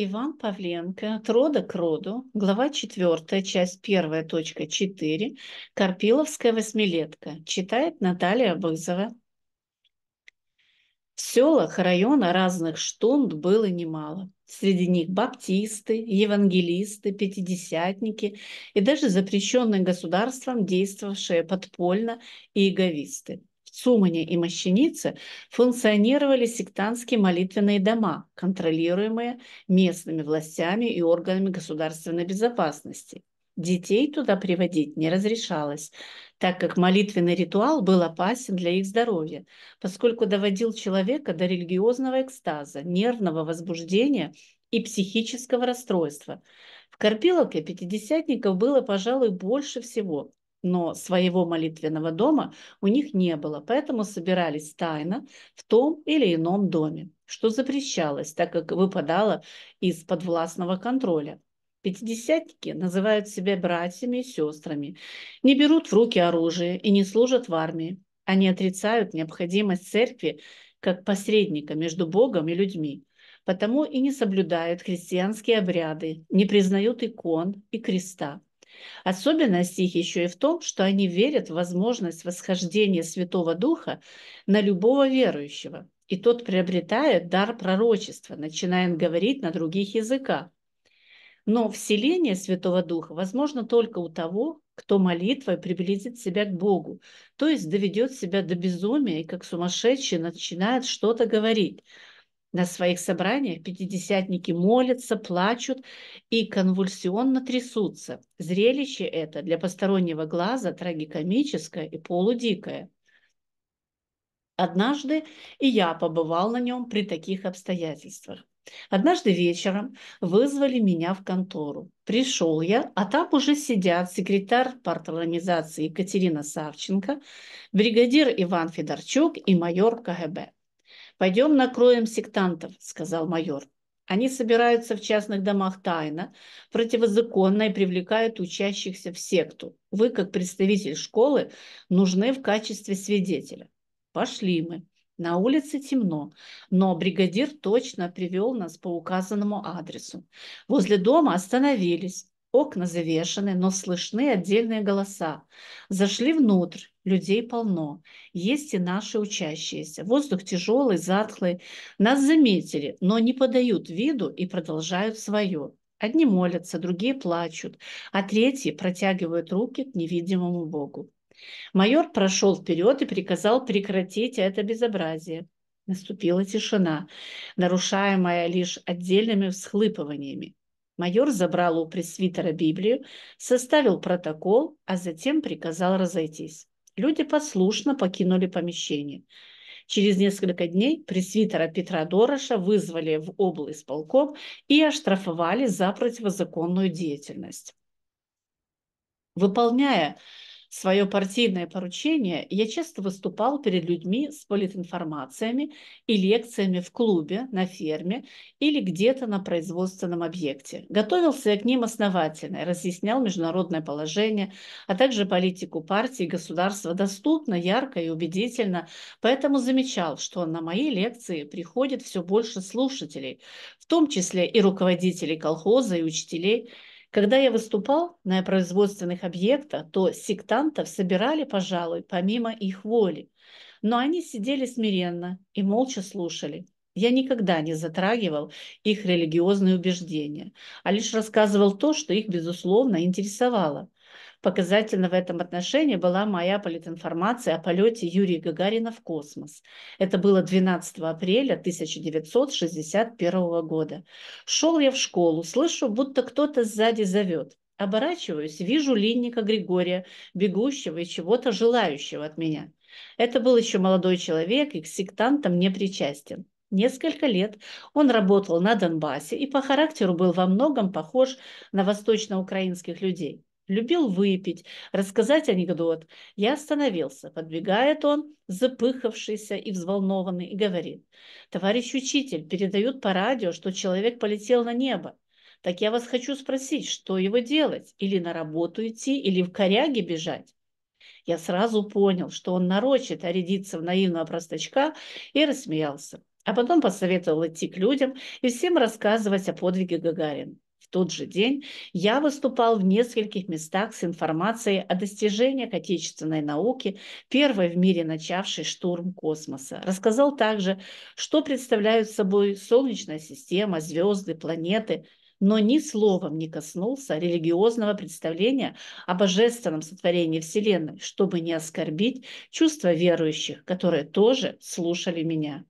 Иван Павленко, «От рода к роду», глава 4, часть 1, точка 4, «Карпиловская восьмилетка», читает Наталья Бызова. В селах района разных штунд было немало. Среди них баптисты, евангелисты, пятидесятники и даже запрещенные государством действовавшие подпольно иеговисты. Сумане и Мощенице функционировали сектантские молитвенные дома, контролируемые местными властями и органами государственной безопасности. Детей туда приводить не разрешалось, так как молитвенный ритуал был опасен для их здоровья, поскольку доводил человека до религиозного экстаза, нервного возбуждения и психического расстройства. В Карпиловке пятидесятников было, пожалуй, больше всего но своего молитвенного дома у них не было, поэтому собирались тайно в том или ином доме, что запрещалось, так как выпадало из подвластного контроля. Пятидесятники называют себя братьями и сестрами, не берут в руки оружие и не служат в армии. Они отрицают необходимость церкви как посредника между Богом и людьми, потому и не соблюдают христианские обряды, не признают икон и креста – Особенность их еще и в том, что они верят в возможность восхождения Святого Духа на любого верующего, и тот приобретает дар пророчества, начинает говорить на других языках. Но вселение Святого Духа возможно только у того, кто молитвой приблизит себя к Богу, то есть доведет себя до безумия и как сумасшедший начинает что-то говорить – на своих собраниях пятидесятники молятся, плачут и конвульсионно трясутся. Зрелище это для постороннего глаза трагикомическое и полудикое. Однажды и я побывал на нем при таких обстоятельствах. Однажды вечером вызвали меня в контору. Пришел я, а там уже сидят секретарь парторганизации Екатерина Савченко, бригадир Иван Федорчук и майор КГБ. «Пойдем накроем сектантов», – сказал майор. Они собираются в частных домах тайно, противозаконно и привлекают учащихся в секту. Вы, как представитель школы, нужны в качестве свидетеля. Пошли мы. На улице темно, но бригадир точно привел нас по указанному адресу. Возле дома остановились. Окна завешены, но слышны отдельные голоса. Зашли внутрь, людей полно. Есть и наши учащиеся. Воздух тяжелый, затхлый. Нас заметили, но не подают виду и продолжают свое. Одни молятся, другие плачут, а третьи протягивают руки к невидимому Богу. Майор прошел вперед и приказал прекратить это безобразие. Наступила тишина, нарушаемая лишь отдельными всхлыпываниями. Майор забрал у пресвитера Библию, составил протокол, а затем приказал разойтись. Люди послушно покинули помещение. Через несколько дней пресвитера Петра Дороша вызвали в облсполком и оштрафовали за противозаконную деятельность. Выполняя свое партийное поручение, я часто выступал перед людьми с политинформациями и лекциями в клубе, на ферме или где-то на производственном объекте. Готовился я к ним основательно, разъяснял международное положение, а также политику партии и государства доступно, ярко и убедительно, поэтому замечал, что на мои лекции приходит все больше слушателей, в том числе и руководителей колхоза и учителей – когда я выступал на производственных объектах, то сектантов собирали, пожалуй, помимо их воли. Но они сидели смиренно и молча слушали. Я никогда не затрагивал их религиозные убеждения, а лишь рассказывал то, что их, безусловно, интересовало. Показательно в этом отношении была моя политинформация о полете Юрия Гагарина в космос. Это было 12 апреля 1961 года. Шел я в школу, слышу, будто кто-то сзади зовет. Оборачиваюсь, вижу Линника Григория, бегущего и чего-то желающего от меня. Это был еще молодой человек и к сектантам не причастен. Несколько лет он работал на Донбассе и по характеру был во многом похож на восточноукраинских людей любил выпить, рассказать анекдот. Я остановился. Подбегает он, запыхавшийся и взволнованный, и говорит. «Товарищ учитель, передают по радио, что человек полетел на небо. Так я вас хочу спросить, что его делать? Или на работу идти, или в коряге бежать?» Я сразу понял, что он нарочит орядиться в наивного простачка и рассмеялся. А потом посоветовал идти к людям и всем рассказывать о подвиге Гагарина в тот же день я выступал в нескольких местах с информацией о достижениях отечественной науки, первой в мире начавшей штурм космоса. Рассказал также, что представляют собой Солнечная система, звезды, планеты, но ни словом не коснулся религиозного представления о божественном сотворении Вселенной, чтобы не оскорбить чувства верующих, которые тоже слушали меня.